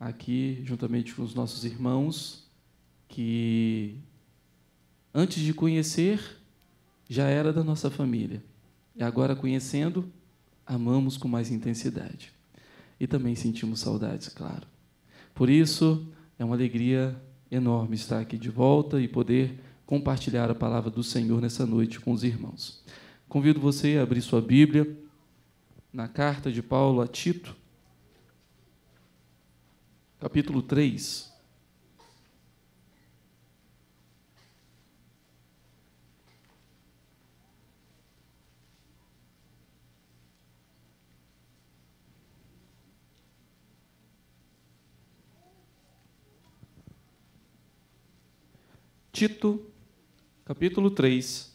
aqui, juntamente com os nossos irmãos, que antes de conhecer, já era da nossa família. E agora, conhecendo, amamos com mais intensidade. E também sentimos saudades, claro. Por isso, é uma alegria enorme estar aqui de volta e poder compartilhar a palavra do Senhor nessa noite com os irmãos. Convido você a abrir sua Bíblia na carta de Paulo a Tito, capítulo 3. Tito, capítulo 3,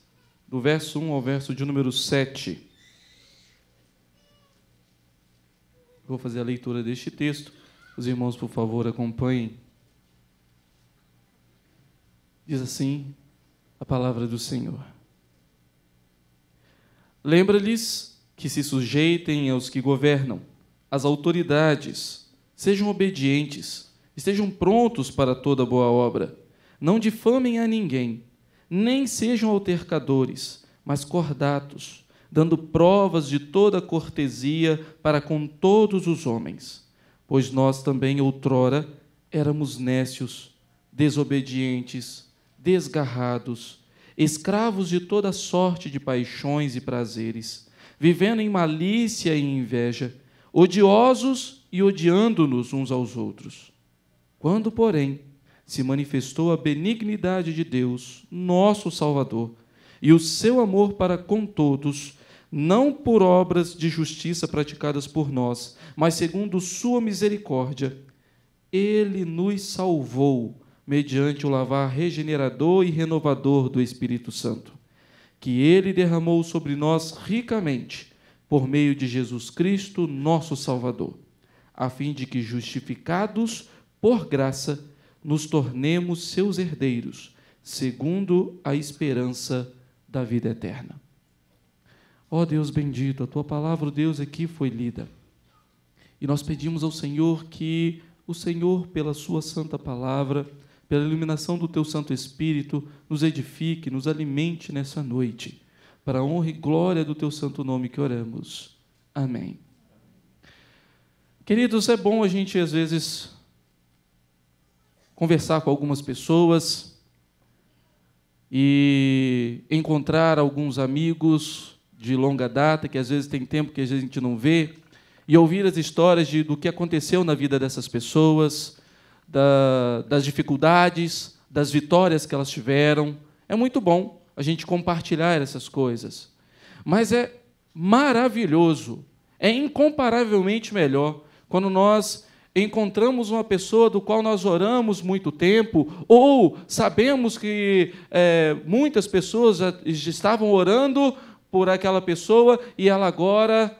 do verso 1 ao verso de número 7. Vou fazer a leitura deste texto os irmãos, por favor, acompanhem. Diz assim a palavra do Senhor. Lembra-lhes que se sujeitem aos que governam, às autoridades, sejam obedientes, estejam prontos para toda boa obra. Não difamem a ninguém, nem sejam altercadores, mas cordatos, dando provas de toda cortesia para com todos os homens pois nós também outrora éramos nécios, desobedientes, desgarrados, escravos de toda sorte de paixões e prazeres, vivendo em malícia e inveja, odiosos e odiando-nos uns aos outros. Quando, porém, se manifestou a benignidade de Deus, nosso Salvador, e o seu amor para com todos, não por obras de justiça praticadas por nós, mas segundo Sua misericórdia. Ele nos salvou mediante o lavar regenerador e renovador do Espírito Santo, que ele derramou sobre nós ricamente, por meio de Jesus Cristo, nosso Salvador, a fim de que, justificados por graça, nos tornemos seus herdeiros, segundo a esperança da vida eterna. Ó oh Deus bendito, a tua palavra, Deus, aqui foi lida. E nós pedimos ao Senhor que o Senhor, pela sua santa palavra, pela iluminação do teu Santo Espírito, nos edifique, nos alimente nessa noite, para a honra e glória do teu santo nome que oramos. Amém. Queridos, é bom a gente às vezes conversar com algumas pessoas e encontrar alguns amigos de longa data, que às vezes tem tempo que a gente não vê, e ouvir as histórias de, do que aconteceu na vida dessas pessoas, da, das dificuldades, das vitórias que elas tiveram. É muito bom a gente compartilhar essas coisas. Mas é maravilhoso, é incomparavelmente melhor quando nós encontramos uma pessoa do qual nós oramos muito tempo, ou sabemos que é, muitas pessoas estavam orando por aquela pessoa e ela agora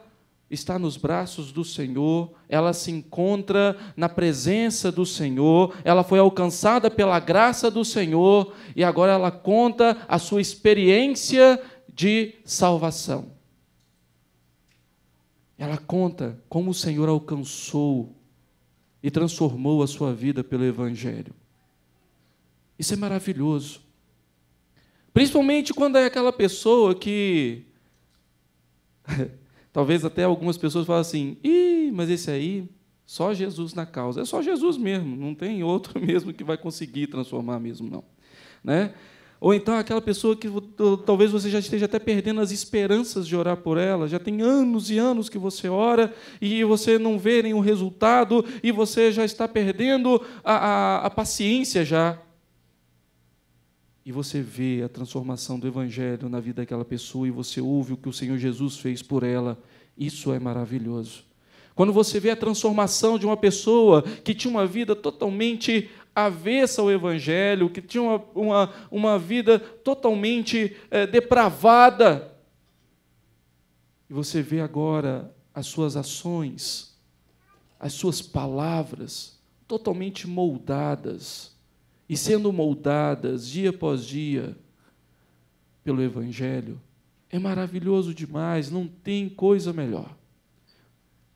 está nos braços do Senhor, ela se encontra na presença do Senhor, ela foi alcançada pela graça do Senhor e agora ela conta a sua experiência de salvação. Ela conta como o Senhor alcançou e transformou a sua vida pelo Evangelho. Isso é maravilhoso. Principalmente quando é aquela pessoa que. Talvez até algumas pessoas falem assim: ih, mas esse aí, só Jesus na causa. É só Jesus mesmo, não tem outro mesmo que vai conseguir transformar mesmo, não. Né? Ou então aquela pessoa que talvez você já esteja até perdendo as esperanças de orar por ela, já tem anos e anos que você ora e você não vê nenhum resultado e você já está perdendo a, a, a paciência já e você vê a transformação do Evangelho na vida daquela pessoa e você ouve o que o Senhor Jesus fez por ela, isso é maravilhoso. Quando você vê a transformação de uma pessoa que tinha uma vida totalmente avessa ao Evangelho, que tinha uma, uma, uma vida totalmente é, depravada, e você vê agora as suas ações, as suas palavras totalmente moldadas e sendo moldadas dia após dia pelo Evangelho, é maravilhoso demais, não tem coisa melhor.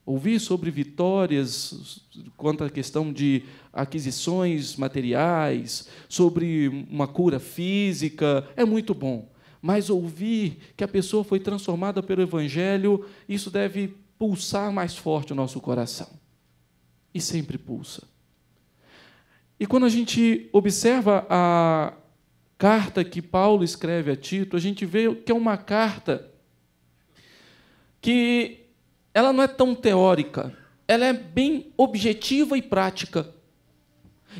Ouvir sobre vitórias quanto à questão de aquisições materiais, sobre uma cura física, é muito bom. Mas ouvir que a pessoa foi transformada pelo Evangelho, isso deve pulsar mais forte o nosso coração. E sempre pulsa. E quando a gente observa a carta que Paulo escreve a Tito, a gente vê que é uma carta que ela não é tão teórica, ela é bem objetiva e prática.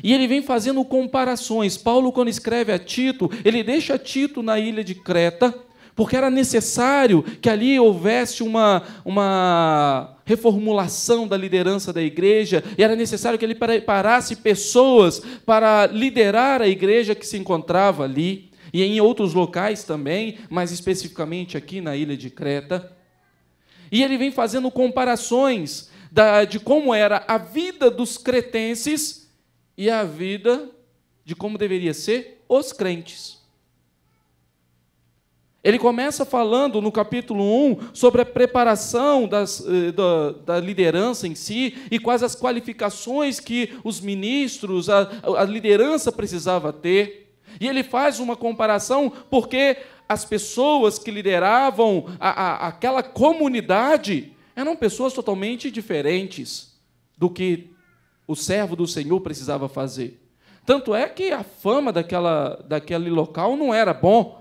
E ele vem fazendo comparações. Paulo, quando escreve a Tito, ele deixa Tito na ilha de Creta porque era necessário que ali houvesse uma, uma reformulação da liderança da igreja, e era necessário que ele preparasse pessoas para liderar a igreja que se encontrava ali, e em outros locais também, mas especificamente aqui na ilha de Creta. E ele vem fazendo comparações da, de como era a vida dos cretenses e a vida de como deveria ser os crentes. Ele começa falando no capítulo 1 sobre a preparação das, eh, da, da, liderança em si e quais as qualificações que os ministros, a, a liderança precisava ter. E ele faz uma comparação porque as pessoas que lideravam a, a, aquela comunidade eram pessoas totalmente diferentes do que o servo do Senhor precisava fazer. Tanto é que a fama daquela, daquele local não era bom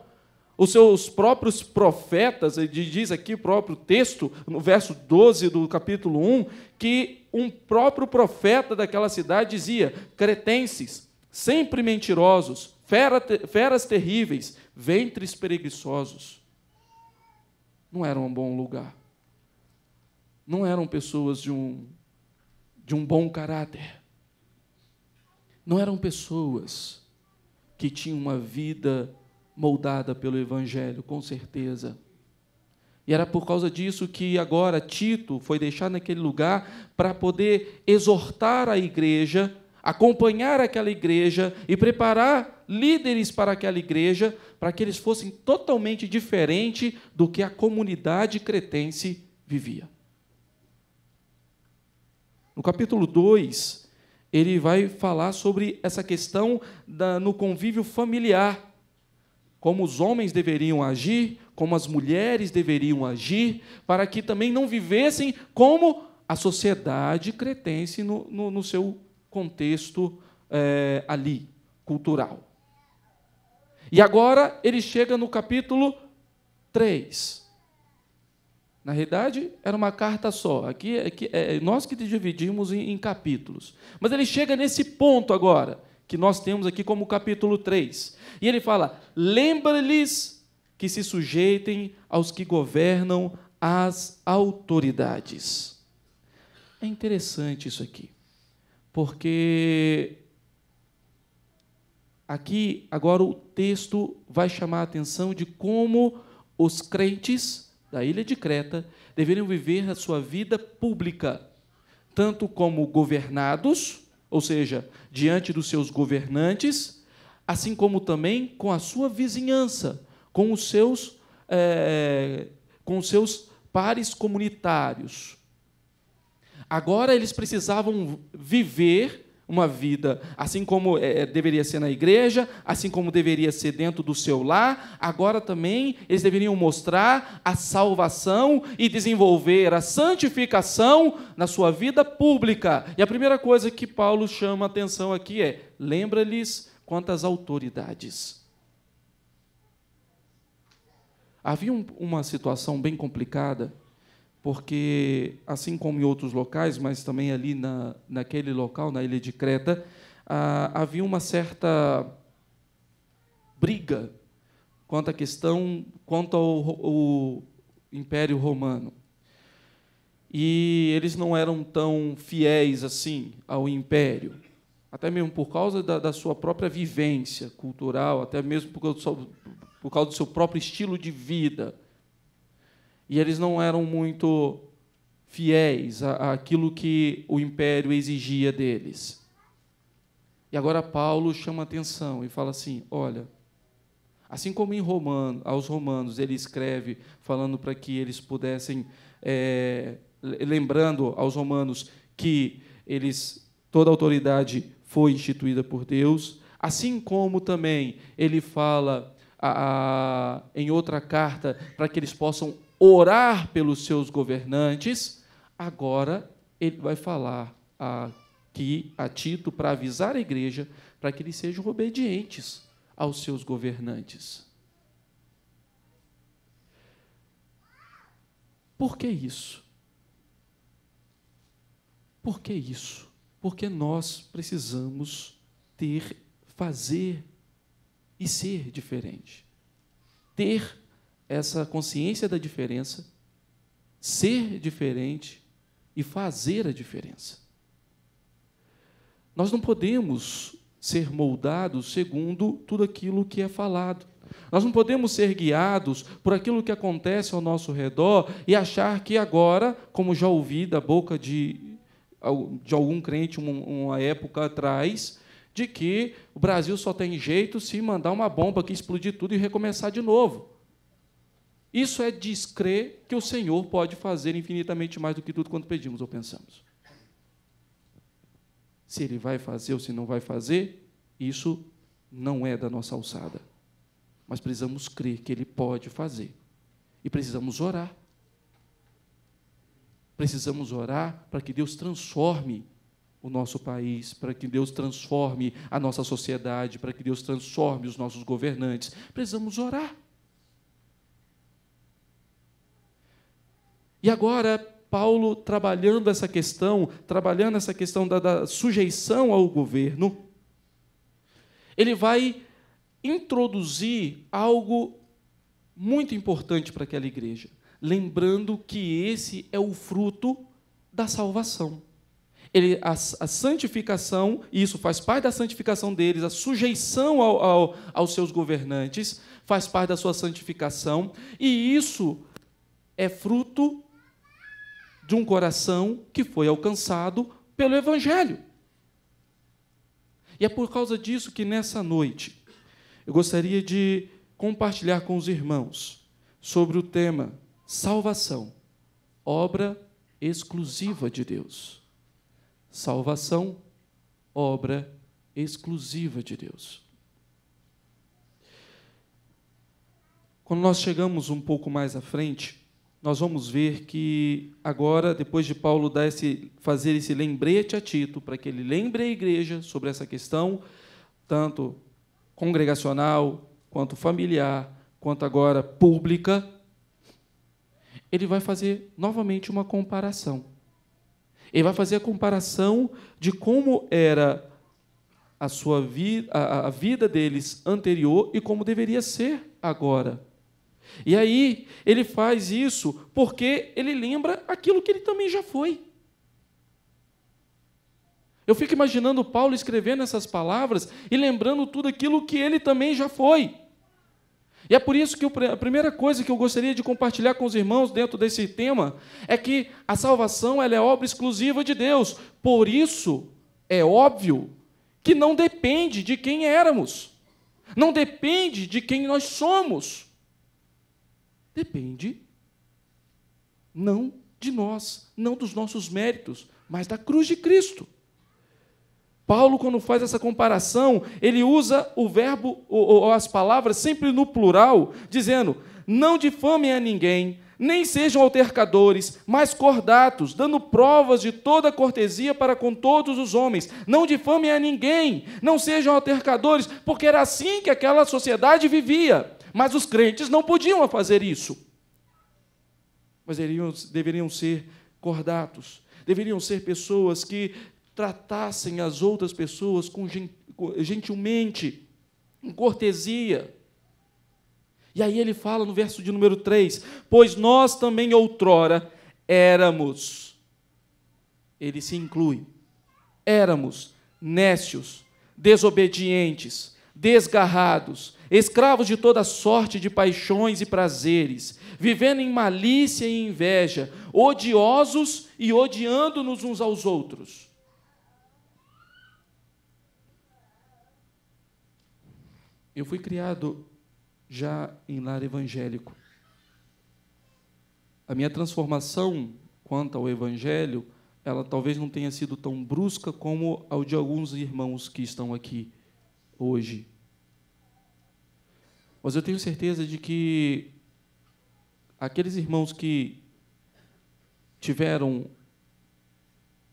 os seus próprios profetas, diz aqui o próprio texto, no verso 12 do capítulo 1, que um próprio profeta daquela cidade dizia: cretenses, sempre mentirosos, feras terríveis, ventres preguiçosos. Não era um bom lugar. Não eram pessoas de um, de um bom caráter. Não eram pessoas que tinham uma vida moldada pelo Evangelho, com certeza. E era por causa disso que agora Tito foi deixado naquele lugar para poder exortar a igreja, acompanhar aquela igreja e preparar líderes para aquela igreja, para que eles fossem totalmente diferente do que a comunidade cretense vivia. No capítulo 2, ele vai falar sobre essa questão da, no convívio familiar como os homens deveriam agir, como as mulheres deveriam agir, para que também não vivessem como a sociedade cretense no, no, no seu contexto é, ali, cultural. E agora ele chega no capítulo 3. Na realidade, era uma carta só. Aqui, aqui é nós que dividimos em, em capítulos. Mas ele chega nesse ponto agora que nós temos aqui como capítulo 3. E ele fala: lembra-lhes que se sujeitem aos que governam as autoridades. É interessante isso aqui, porque aqui agora o texto vai chamar a atenção de como os crentes da ilha de Creta deveriam viver a sua vida pública, tanto como governados, ou seja, diante dos seus governantes, assim como também com a sua vizinhança, com os seus, é, com os seus pares comunitários. Agora eles precisavam viver uma vida, assim como é, deveria ser na igreja, assim como deveria ser dentro do seu lar, agora também eles deveriam mostrar a salvação e desenvolver a santificação na sua vida pública. E a primeira coisa que Paulo chama a atenção aqui é: lembra-lhes quantas autoridades. Havia um, uma situação bem complicada porque, assim como em outros locais, mas também ali na, naquele local, na ilha de Creta, ah, havia uma certa briga quanto à questão, quanto ao, ao Império Romano. E eles não eram tão fiéis assim ao Império até mesmo por causa da, da, sua própria vivência cultural, até mesmo por, por causa, do seu, próprio estilo de vida e eles não eram muito fiéis àquilo que o império exigia deles. E agora Paulo chama atenção e fala assim: olha, assim como em Romano, aos Romanos ele escreve falando para que eles pudessem, é, lembrando aos Romanos que eles toda autoridade foi instituída por Deus, assim como também ele fala a, a, em outra carta para que eles possam orar pelos seus governantes, agora ele vai falar aqui a Tito para avisar a igreja para que eles sejam obedientes aos seus governantes. Por que isso? Por que isso? Porque nós precisamos ter, fazer e ser diferente. Ter essa consciência da diferença, ser diferente e fazer a diferença. Nós não podemos ser moldados segundo tudo aquilo que é falado. Nós não podemos ser guiados por aquilo que acontece ao nosso redor e achar que agora, como já ouvi da boca de, de algum crente uma época atrás, de que o Brasil só tem jeito se mandar uma bomba que explodir tudo e recomeçar de novo. Isso é descrer que o Senhor pode fazer infinitamente mais do que tudo quanto pedimos ou pensamos. Se ele vai fazer ou se não vai fazer, isso não é da nossa alçada. Mas precisamos crer que ele pode fazer. E precisamos orar. Precisamos orar para que Deus transforme o nosso país, para que Deus transforme a nossa sociedade, para que Deus transforme os nossos governantes. Precisamos orar. E agora, Paulo trabalhando essa questão, trabalhando essa questão da, da sujeição ao governo, ele vai introduzir algo muito importante para aquela igreja, lembrando que esse é o fruto da salvação. Ele, a, a santificação, e isso faz parte da santificação deles, a sujeição ao, ao, aos seus governantes faz parte da sua santificação, e isso é fruto de um coração que foi alcançado pelo Evangelho. E é por causa disso que nessa noite eu gostaria de compartilhar com os irmãos sobre o tema salvação, obra exclusiva de Deus. Salvação, obra exclusiva de Deus. Quando nós chegamos um pouco mais à frente, nós vamos ver que agora, depois de Paulo dar esse, fazer esse lembrete a Tito, para que ele lembre a igreja sobre essa questão, tanto congregacional, quanto familiar, quanto agora pública, ele vai fazer novamente uma comparação. Ele vai fazer a comparação de como era a sua vi a, a vida deles anterior e como deveria ser agora. E aí ele faz isso porque ele lembra aquilo que ele também já foi. Eu fico imaginando Paulo escrevendo essas palavras e lembrando tudo aquilo que ele também já foi. E é por isso que a primeira coisa que eu gostaria de compartilhar com os irmãos dentro desse tema é que a salvação ela é obra exclusiva de Deus. Por isso, é óbvio que não depende de quem éramos, não depende de quem nós somos depende não de nós, não dos nossos méritos, mas da cruz de Cristo. Paulo, quando faz essa comparação, ele usa o verbo ou, ou as palavras sempre no plural, dizendo: não difamem a ninguém, nem sejam altercadores, mas cordatos, dando provas de toda cortesia para com todos os homens. Não difamem a ninguém, não sejam altercadores, porque era assim que aquela sociedade vivia. Mas os crentes não podiam fazer isso. Mas deveriam, deveriam ser cordatos, deveriam ser pessoas que tratassem as outras pessoas com gentilmente, com cortesia. E aí ele fala no verso de número 3: Pois nós também outrora éramos, ele se inclui, éramos nécios, desobedientes, desgarrados, escravos de toda sorte de paixões e prazeres, vivendo em malícia e inveja, odiosos e odiando-nos uns aos outros. Eu fui criado já em lar evangélico. A minha transformação quanto ao evangelho, ela talvez não tenha sido tão brusca como a de alguns irmãos que estão aqui hoje. Mas eu tenho certeza de que aqueles irmãos que tiveram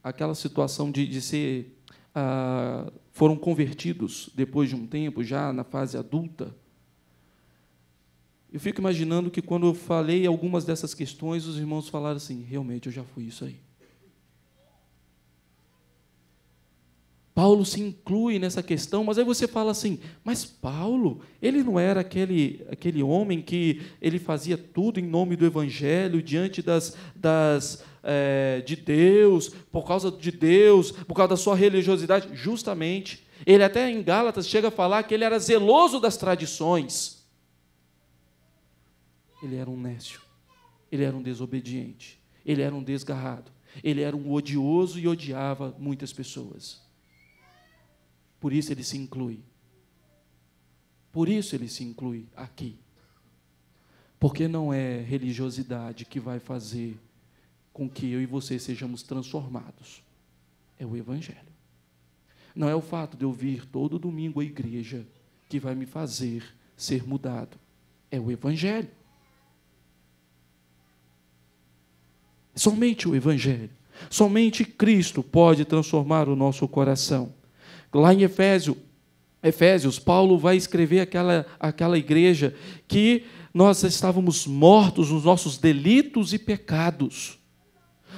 aquela situação de, de ser. Ah, foram convertidos depois de um tempo, já na fase adulta. Eu fico imaginando que quando eu falei algumas dessas questões, os irmãos falaram assim: realmente eu já fui isso aí. Paulo se inclui nessa questão, mas aí você fala assim: mas Paulo, ele não era aquele, aquele homem que ele fazia tudo em nome do Evangelho, diante das, das é, de Deus, por causa de Deus, por causa da sua religiosidade? Justamente. Ele até em Gálatas chega a falar que ele era zeloso das tradições. Ele era um nécio, ele era um desobediente, ele era um desgarrado, ele era um odioso e odiava muitas pessoas. Por isso ele se inclui. Por isso ele se inclui aqui. Porque não é religiosidade que vai fazer com que eu e você sejamos transformados. É o Evangelho. Não é o fato de eu vir todo domingo à igreja que vai me fazer ser mudado. É o Evangelho. Somente o Evangelho, somente Cristo pode transformar o nosso coração. Lá em Efésio, Efésios, Paulo vai escrever aquela, aquela igreja que nós estávamos mortos nos nossos delitos e pecados.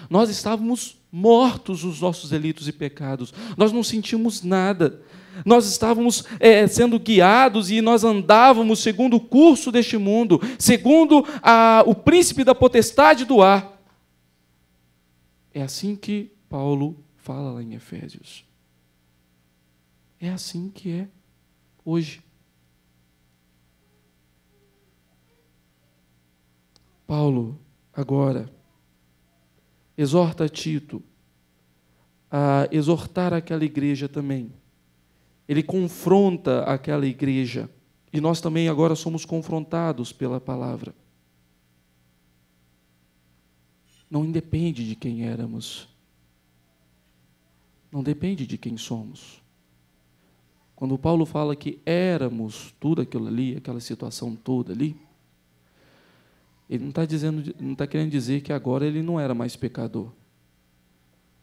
Nós estávamos mortos nos nossos delitos e pecados. Nós não sentimos nada. Nós estávamos é, sendo guiados e nós andávamos segundo o curso deste mundo, segundo a, o príncipe da potestade do ar. É assim que Paulo fala lá em Efésios. É assim que é hoje. Paulo, agora, exorta Tito a exortar aquela igreja também. Ele confronta aquela igreja. E nós também agora somos confrontados pela palavra. Não independe de quem éramos. Não depende de quem somos. Quando Paulo fala que éramos tudo aquilo ali, aquela situação toda ali, ele não está dizendo, não está querendo dizer que agora ele não era mais pecador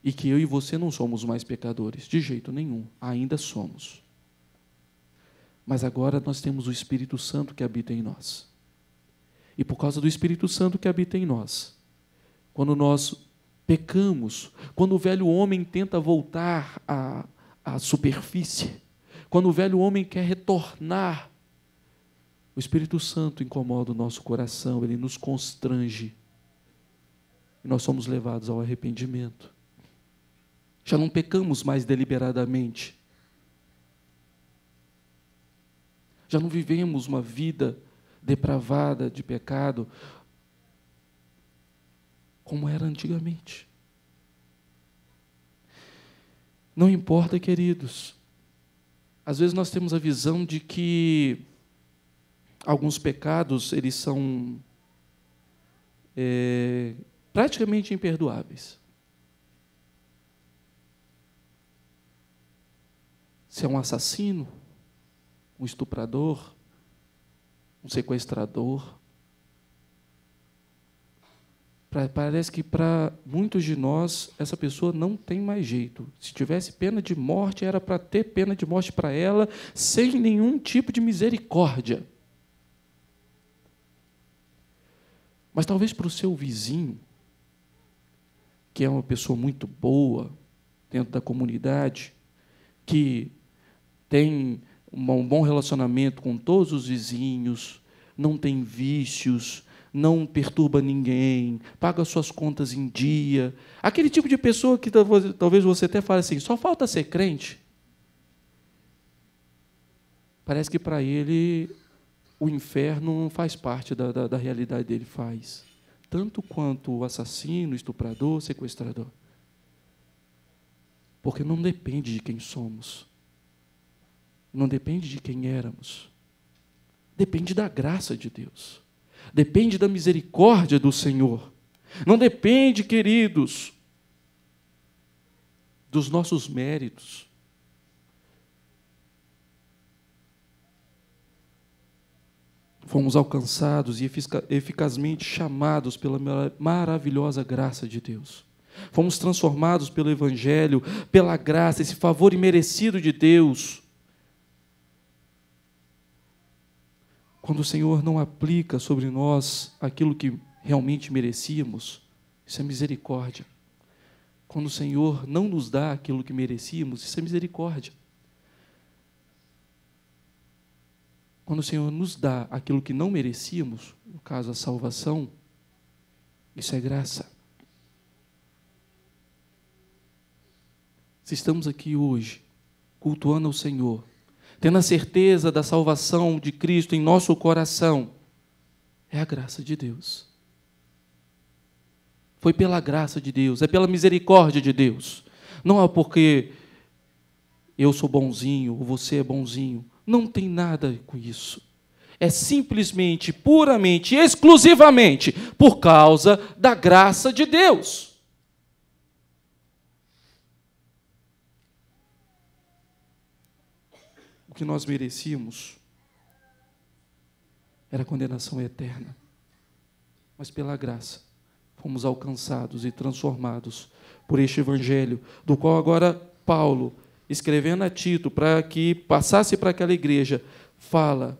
e que eu e você não somos mais pecadores, de jeito nenhum, ainda somos. Mas agora nós temos o Espírito Santo que habita em nós. E por causa do Espírito Santo que habita em nós, quando nós pecamos, quando o velho homem tenta voltar à, à superfície, quando o velho homem quer retornar, o Espírito Santo incomoda o nosso coração, ele nos constrange. E nós somos levados ao arrependimento. Já não pecamos mais deliberadamente. Já não vivemos uma vida depravada de pecado como era antigamente. Não importa, queridos, às vezes nós temos a visão de que alguns pecados eles são é, praticamente imperdoáveis. Se é um assassino, um estuprador, um sequestrador, parece que para muitos de nós essa pessoa não tem mais jeito. Se tivesse pena de morte, era para ter pena de morte para ela, sem nenhum tipo de misericórdia. Mas talvez para o seu vizinho, que é uma pessoa muito boa dentro da comunidade, que tem um bom relacionamento com todos os vizinhos, não tem vícios, não perturba ninguém, paga suas contas em dia. Aquele tipo de pessoa que talvez você até fale assim: só falta ser crente. Parece que para ele o inferno faz parte da, da, da realidade dele, faz. Tanto quanto o assassino, estuprador, sequestrador. Porque não depende de quem somos. Não depende de quem éramos. Depende da graça de Deus. Depende da misericórdia do Senhor. Não depende, queridos, dos nossos méritos. Fomos alcançados e eficazmente chamados pela maravilhosa graça de Deus. Fomos transformados pelo Evangelho, pela graça, esse favor imerecido de Deus. Quando o Senhor não aplica sobre nós aquilo que realmente merecíamos, isso é misericórdia. Quando o Senhor não nos dá aquilo que merecíamos, isso é misericórdia. Quando o Senhor nos dá aquilo que não merecíamos, no caso a salvação, isso é graça. Se estamos aqui hoje cultuando ao Senhor, tendo a certeza da salvação de Cristo em nosso coração, é a graça de Deus. Foi pela graça de Deus, é pela misericórdia de Deus. Não é porque eu sou bonzinho ou você é bonzinho. Não tem nada com isso. É simplesmente, puramente, exclusivamente por causa da graça de Deus. o que nós merecíamos era condenação eterna. Mas pela graça fomos alcançados e transformados por este evangelho, do qual agora Paulo, escrevendo a Tito para que passasse para aquela igreja, fala: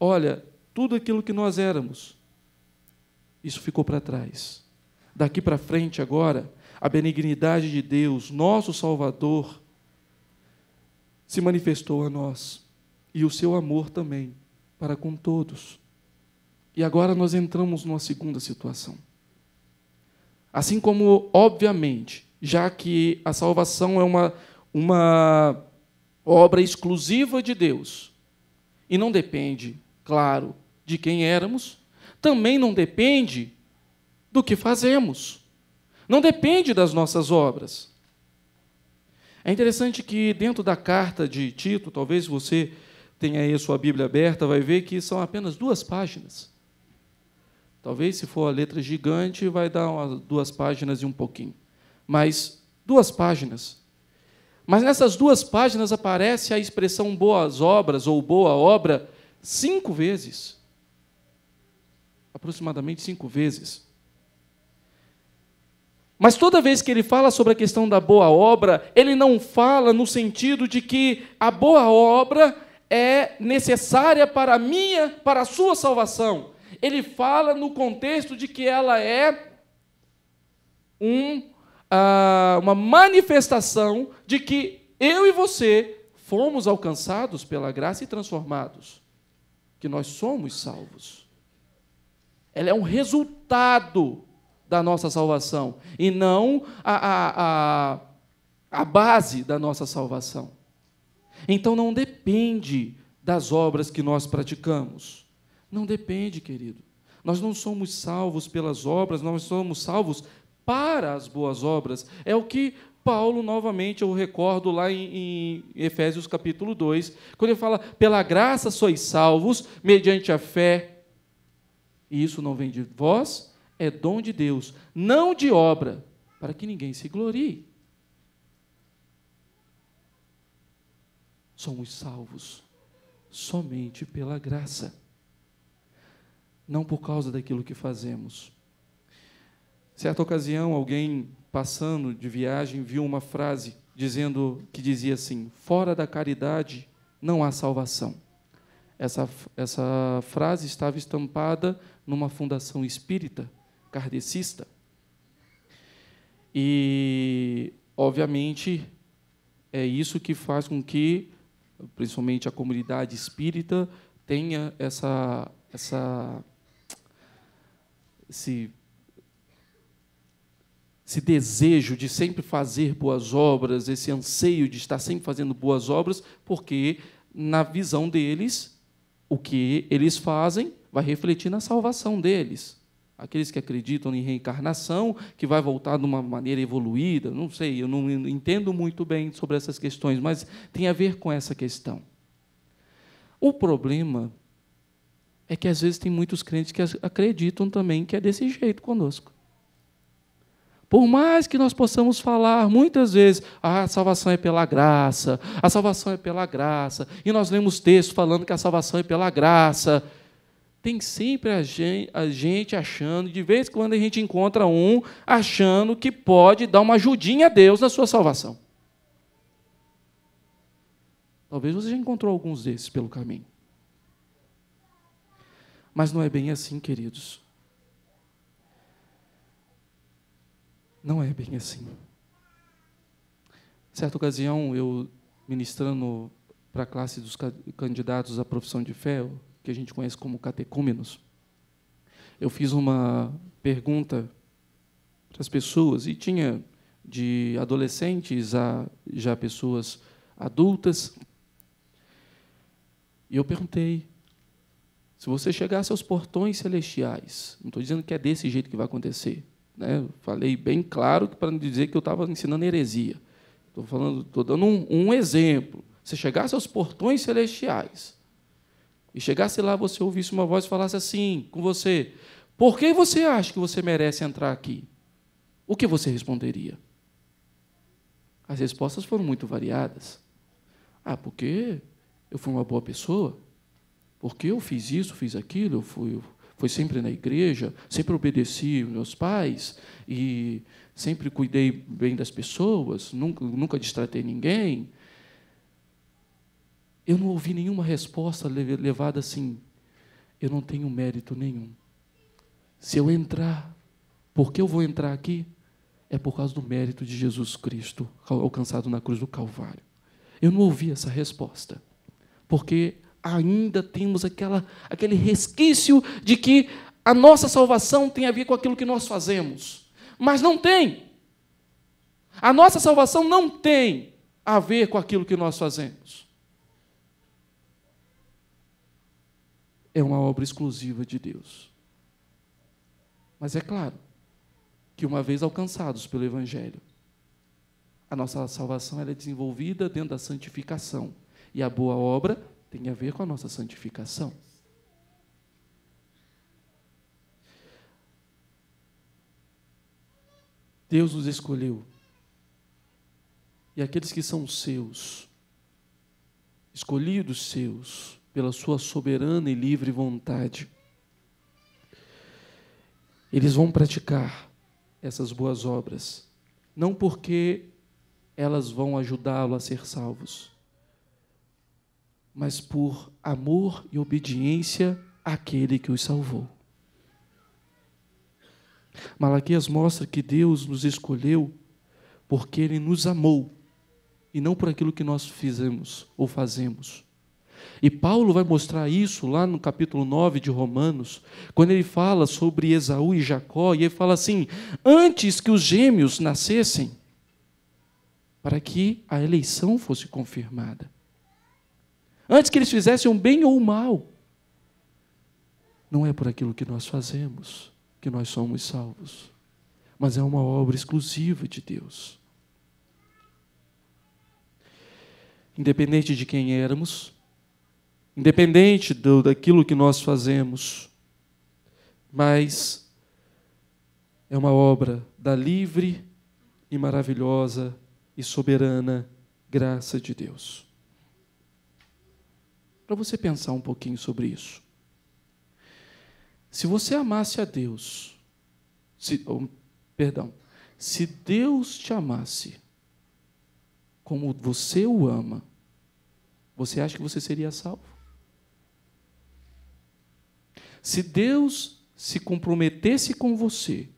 Olha, tudo aquilo que nós éramos, isso ficou para trás. Daqui para frente agora, a benignidade de Deus, nosso Salvador, se manifestou a nós e o seu amor também para com todos. E agora nós entramos numa segunda situação. Assim como, obviamente, já que a salvação é uma, uma obra exclusiva de Deus e não depende, claro, de quem éramos, também não depende do que fazemos, não depende das nossas obras. É interessante que, dentro da carta de Tito, talvez você tenha aí a sua Bíblia aberta, vai ver que são apenas duas páginas. Talvez, se for a letra gigante, vai dar duas páginas e um pouquinho. Mas duas páginas. Mas nessas duas páginas aparece a expressão boas obras ou boa obra cinco vezes. Aproximadamente cinco vezes. Mas toda vez que ele fala sobre a questão da boa obra, ele não fala no sentido de que a boa obra é necessária para a minha, para a sua salvação. Ele fala no contexto de que ela é um, ah, uma manifestação de que eu e você fomos alcançados pela graça e transformados, que nós somos salvos. Ela é um resultado da nossa salvação e não a, a, a, a base da nossa salvação. Então não depende das obras que nós praticamos. Não depende, querido. Nós não somos salvos pelas obras, nós somos salvos para as boas obras. É o que Paulo, novamente, eu recordo lá em, em, Efésios capítulo 2, quando ele fala: pela graça sois salvos, mediante a fé. E isso não vem de vós, é dom de Deus, não de obra, para que ninguém se glorie. Somos salvos somente pela graça, não por causa daquilo que fazemos. Certa ocasião, alguém passando de viagem viu uma frase dizendo que dizia assim: "Fora da caridade não há salvação". Essa, essa frase estava estampada numa fundação espírita kardecista. E, obviamente, é isso que faz com que, principalmente a comunidade espírita, tenha essa, essa esse, esse desejo de sempre fazer boas obras, esse anseio de estar sempre fazendo boas obras, porque, na visão deles, o que eles fazem vai refletir na salvação deles aqueles que acreditam em reencarnação, que vai voltar de uma maneira evoluída, não sei, eu não entendo muito bem sobre essas questões, mas tem a ver com essa questão. O problema é que às vezes tem muitos crentes que acreditam também que é desse jeito conosco. Por mais que nós possamos falar muitas vezes, ah, a salvação é pela graça, a salvação é pela graça, e nós lemos textos falando que a salvação é pela graça, tem sempre a gente, a gente achando, de vez em quando a gente encontra um achando que pode dar uma ajudinha a Deus na sua salvação. Talvez você já encontrou alguns desses pelo caminho. Mas não é bem assim, queridos. Não é bem assim. Certa ocasião, eu ministrando para a classe dos candidatos à profissão de fé, eu que a gente conhece como catecúmenos, eu fiz uma pergunta para as pessoas, e tinha de adolescentes a já pessoas adultas. E eu perguntei: se você chegasse aos portões celestiais, não estou dizendo que é desse jeito que vai acontecer, né? falei bem claro para não dizer que eu estava ensinando heresia. Estou falando, estou dando um, um exemplo. Se chegasse aos portões celestiais, e chegasse lá, você ouvisse uma voz e falasse assim com você: Por que você acha que você merece entrar aqui? O que você responderia? As respostas foram muito variadas. Ah, porque eu fui uma boa pessoa? Porque eu fiz isso, fiz aquilo, eu fui, fui sempre na igreja, sempre obedeci meus pais e sempre cuidei bem das pessoas, nunca, nunca distratei ninguém. Eu não ouvi nenhuma resposta levada assim. Eu não tenho mérito nenhum. Se eu entrar, porque eu vou entrar aqui? É por causa do mérito de Jesus Cristo alcançado na cruz do Calvário. Eu não ouvi essa resposta, porque ainda temos aquela, aquele resquício de que a nossa salvação tem a ver com aquilo que nós fazemos. Mas não tem. A nossa salvação não tem a ver com aquilo que nós fazemos. é uma obra exclusiva de Deus. Mas é claro que, uma vez alcançados pelo Evangelho, a nossa salvação é desenvolvida dentro da santificação. E a boa obra tem a ver com a nossa santificação. Deus nos escolheu. E aqueles que são seus, escolhidos seus, pela sua soberana e livre vontade. Eles vão praticar essas boas obras, não porque elas vão ajudá-lo a ser salvos, mas por amor e obediência àquele que os salvou. Malaquias mostra que Deus nos escolheu porque ele nos amou e não por aquilo que nós fizemos ou fazemos. E Paulo vai mostrar isso lá no capítulo 9 de Romanos, quando ele fala sobre Esaú e Jacó, e ele fala assim: antes que os gêmeos nascessem, para que a eleição fosse confirmada. Antes que eles fizessem um bem ou um mal, não é por aquilo que nós fazemos que nós somos salvos, mas é uma obra exclusiva de Deus. Independente de quem éramos, independente do, daquilo que nós fazemos, mas é uma obra da livre e maravilhosa e soberana graça de Deus. Para você pensar um pouquinho sobre isso. Se você amasse a Deus, se, oh, perdão, se Deus te amasse como você o ama, você acha que você seria salvo? Se Deus se comprometesse com você,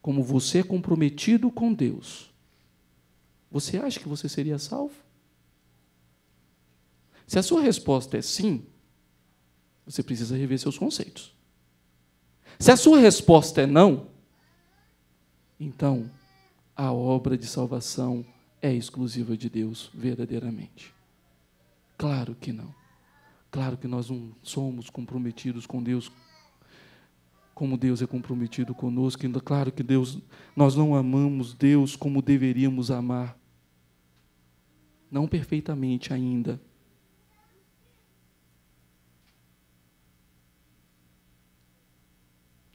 como você é comprometido com Deus, você acha que você seria salvo? Se a sua resposta é sim, você precisa rever seus conceitos. Se a sua resposta é não, então a obra de salvação é exclusiva de Deus verdadeiramente. Claro que não. Claro que nós não somos comprometidos com Deus como Deus é comprometido conosco, claro que Deus, nós não amamos Deus como deveríamos amar. Não perfeitamente ainda.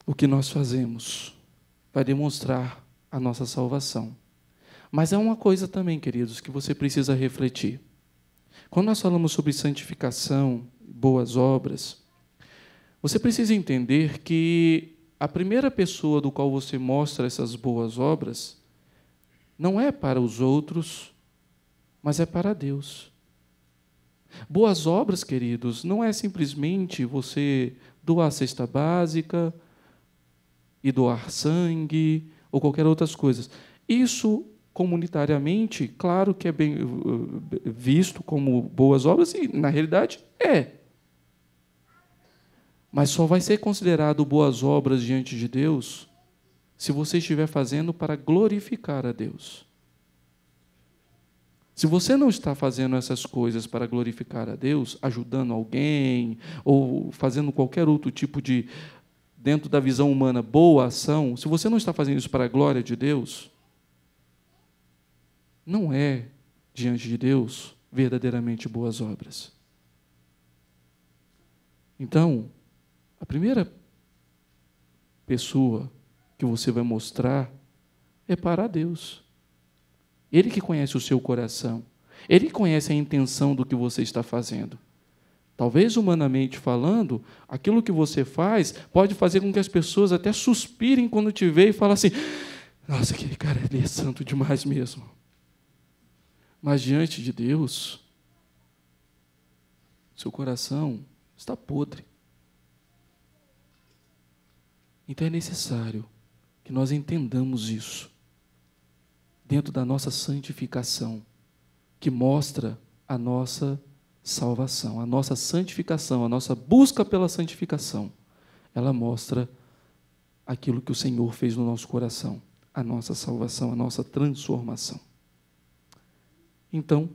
O que nós fazemos vai demonstrar a nossa salvação. Mas é uma coisa também, queridos, que você precisa refletir. Quando nós falamos sobre santificação, boas obras, você precisa entender que a primeira pessoa do qual você mostra essas boas obras não é para os outros, mas é para Deus. Boas obras, queridos, não é simplesmente você doar a cesta básica e doar sangue ou qualquer outras coisas. Isso comunitariamente, claro que é bem eh, eh, visto como boas obras, e na realidade é. Mas só vai ser considerado boas obras diante de Deus se você estiver fazendo para glorificar a Deus. Se você não está fazendo essas coisas para glorificar a Deus, ajudando alguém ou fazendo qualquer outro tipo de, dentro da visão humana, boa ação, se você não está fazendo isso para a glória de Deus, não é, diante de Deus, verdadeiramente boas obras. Então, a primeira pessoa que você vai mostrar é para Deus. Ele que conhece o seu coração. Ele conhece a intenção do que você está fazendo. Talvez humanamente falando, aquilo que você faz pode fazer com que as pessoas até suspirem quando te veem e falem assim: nossa, aquele cara ele é santo demais mesmo. Mas diante de Deus, seu coração está podre. Então é necessário que nós entendamos isso dentro da nossa santificação, que mostra a nossa salvação, a nossa santificação, a nossa busca pela santificação. Ela mostra aquilo que o Senhor fez no nosso coração, a nossa salvação, a nossa transformação. Então,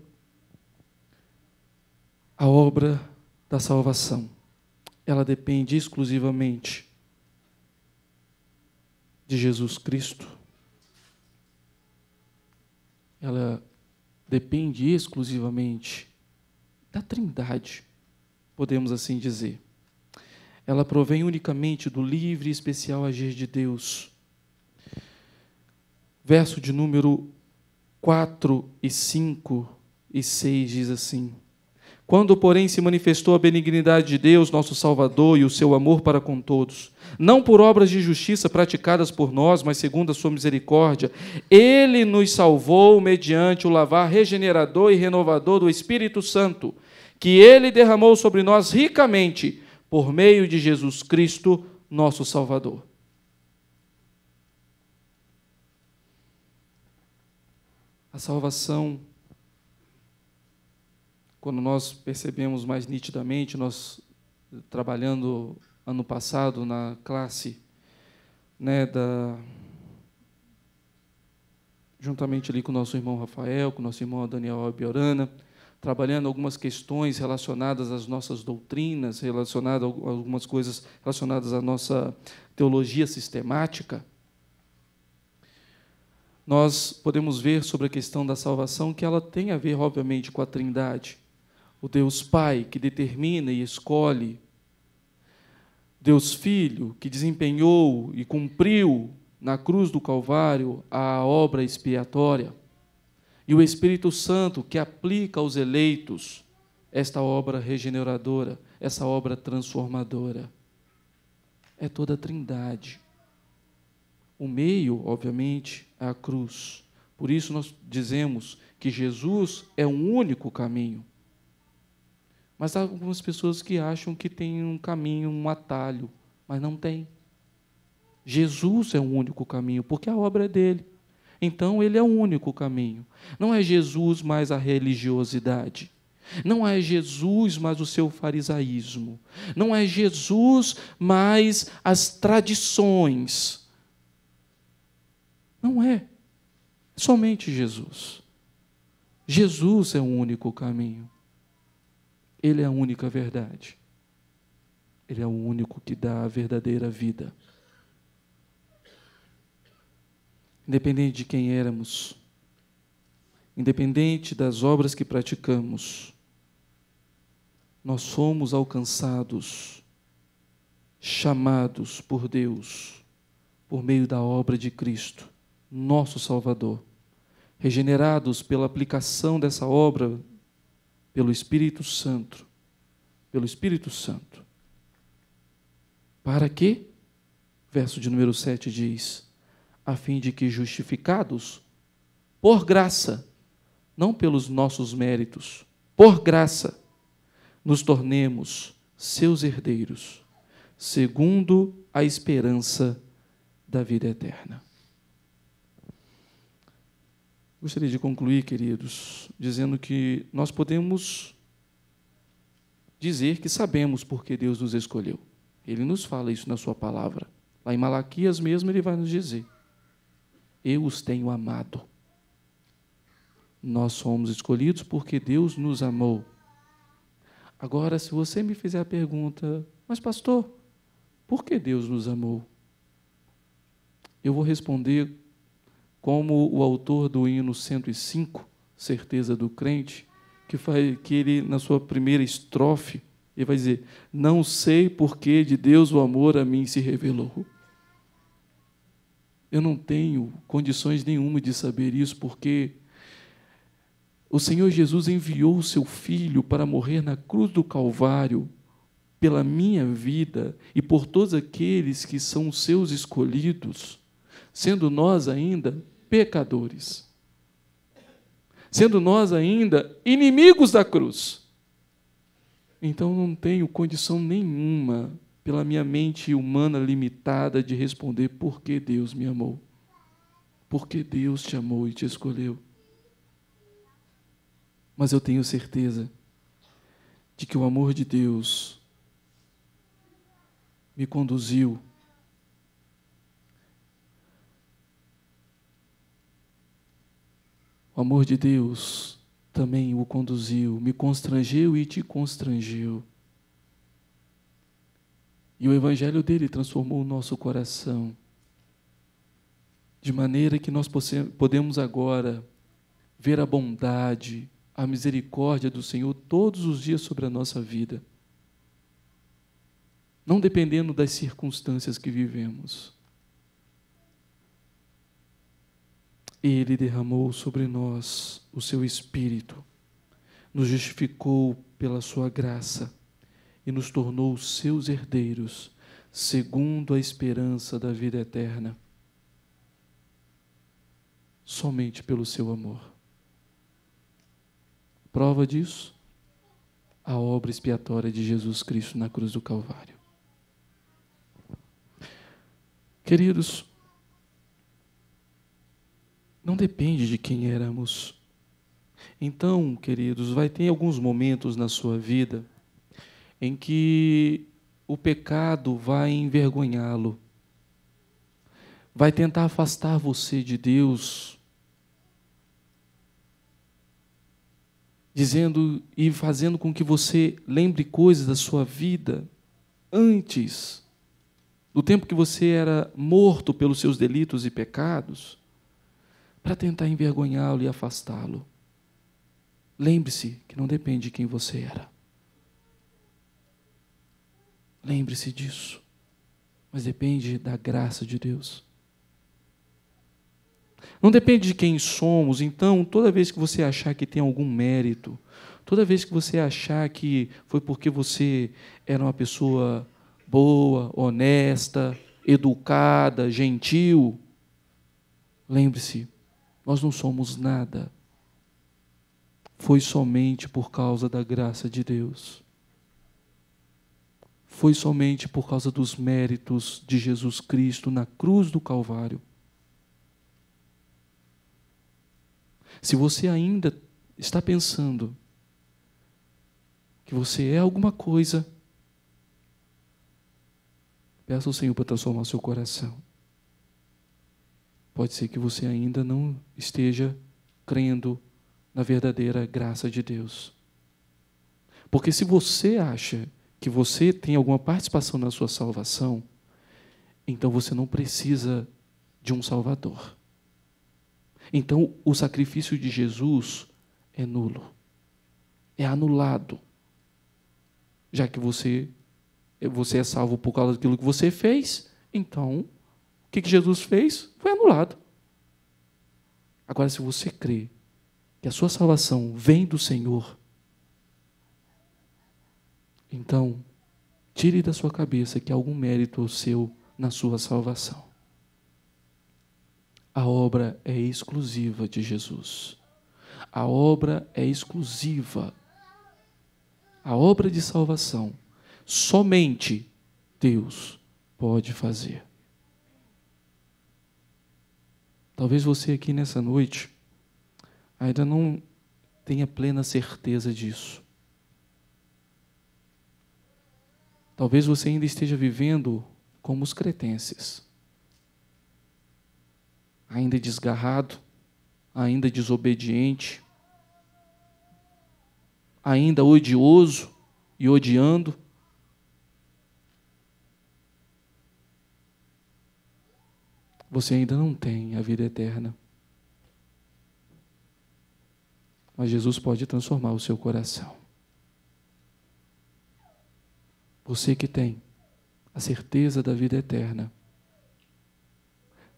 a obra da salvação, ela depende exclusivamente de Jesus Cristo. Ela depende exclusivamente da Trindade, podemos assim dizer. Ela provém unicamente do livre e especial agir de Deus. Verso de número 4 e 5 e 6 diz assim: Quando, porém, se manifestou a benignidade de Deus, nosso Salvador, e o seu amor para com todos, não por obras de justiça praticadas por nós, mas segundo a sua misericórdia, ele nos salvou mediante o lavar regenerador e renovador do Espírito Santo, que ele derramou sobre nós ricamente por meio de Jesus Cristo, nosso Salvador A salvação, quando nós percebemos mais nitidamente, nós trabalhando ano passado na classe né, da juntamente ali com o nosso irmão Rafael, com o nosso irmão Daniel Abiorana, trabalhando algumas questões relacionadas às nossas doutrinas, relacionadas algumas coisas relacionadas à nossa teologia sistemática nós podemos ver sobre a questão da salvação que ela tem a ver, obviamente, com a Trindade. O Deus Pai, que determina e escolhe. Deus Filho, que desempenhou e cumpriu na cruz do Calvário a obra expiatória. E o Espírito Santo, que aplica aos eleitos esta obra regeneradora, essa obra transformadora. É toda a Trindade. O meio, obviamente, é a cruz. Por isso nós dizemos que Jesus é um único caminho. Mas há algumas pessoas que acham que tem um caminho, um atalho, mas não tem. Jesus é o único caminho, porque a obra é dele. Então ele é o único caminho. Não é Jesus mais a religiosidade. Não é Jesus mais o seu farisaísmo. Não é Jesus mais as tradições. Não é. é. Somente Jesus. Jesus é o único caminho. Ele é a única verdade. Ele é o único que dá a verdadeira vida. Independente de quem éramos, independente das obras que praticamos, nós somos alcançados, chamados por Deus, por meio da obra de Cristo nosso Salvador. Regenerados pela aplicação dessa obra pelo Espírito Santo, pelo Espírito Santo. Para que? Verso de número 7 diz: a fim de que justificados por graça, não pelos nossos méritos, por graça, nos tornemos seus herdeiros, segundo a esperança da vida eterna. Gostaria de concluir, queridos, dizendo que nós podemos dizer que sabemos porque Deus nos escolheu. Ele nos fala isso na sua palavra. Lá em Malaquias mesmo ele vai nos dizer: Eu os tenho amado. Nós somos escolhidos porque Deus nos amou. Agora, se você me fizer a pergunta, mas pastor, por que Deus nos amou? Eu vou responder como o autor do hino 105, Certeza do Crente, que, faz, que ele, na sua primeira estrofe, ele vai dizer: Não sei por que de Deus o amor a mim se revelou. Eu não tenho condições nenhuma de saber isso, porque o Senhor Jesus enviou o seu filho para morrer na cruz do Calvário pela minha vida e por todos aqueles que são seus escolhidos, sendo nós ainda pecadores. Sendo nós ainda inimigos da cruz. Então não tenho condição nenhuma, pela minha mente humana limitada, de responder por que Deus me amou. por que Deus te amou e te escolheu. Mas eu tenho certeza de que o amor de Deus me conduziu O amor de Deus também o conduziu, me constrangeu e te constrangeu. E o Evangelho dele transformou o nosso coração, de maneira que nós podemos agora ver a bondade, a misericórdia do Senhor todos os dias sobre a nossa vida, não dependendo das circunstâncias que vivemos Ele derramou sobre nós o seu Espírito, nos justificou pela sua graça e nos tornou seus herdeiros, segundo a esperança da vida eterna. Somente pelo seu amor. Prova disso? A obra expiatória de Jesus Cristo na cruz do Calvário. Queridos, não depende de quem éramos. Então, queridos, vai ter alguns momentos na sua vida em que o pecado vai envergonhá-lo, vai tentar afastar você de Deus, dizendo e fazendo com que você lembre coisas da sua vida antes do tempo que você era morto pelos seus delitos e pecados para tentar envergonhá-lo e afastá-lo. Lembre-se que não depende de quem você era. Lembre-se disso. Mas depende da graça de Deus. Não depende de quem somos, então, toda vez que você achar que tem algum mérito, toda vez que você achar que foi porque você era uma pessoa boa, honesta, educada, gentil, lembre-se nós não somos nada. Foi somente por causa da graça de Deus. Foi somente por causa dos méritos de Jesus Cristo na cruz do Calvário. Se você ainda está pensando que você é alguma coisa, peça ao Senhor para transformar seu coração pode ser que você ainda não esteja crendo na verdadeira graça de Deus. Porque se você acha que você tem alguma participação na sua salvação, então você não precisa de um Salvador. Então o sacrifício de Jesus é nulo, é anulado, já que você, você é salvo por causa daquilo que você fez, então que, que Jesus fez? Foi anulado. Agora, se você crê que a sua salvação vem do Senhor, então tire da sua cabeça que há algum mérito seu na sua salvação. A obra é exclusiva de Jesus. A obra é exclusiva. A obra de salvação somente Deus pode fazer. Talvez você aqui nessa noite ainda não tenha plena certeza disso. Talvez você ainda esteja vivendo como os cretenses. Ainda desgarrado, ainda desobediente, ainda odioso e odiando, você ainda não tem a vida eterna. Mas Jesus pode transformar o seu coração. Você que tem a certeza da vida eterna,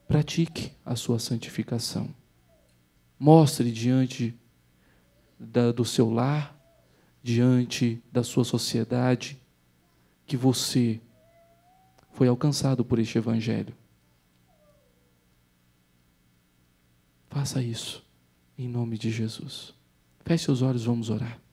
pratique a sua santificação. Mostre diante da, do seu lar, diante da sua sociedade, que você foi alcançado por este Evangelho Faça isso em nome de Jesus. Feche seus olhos, vamos orar.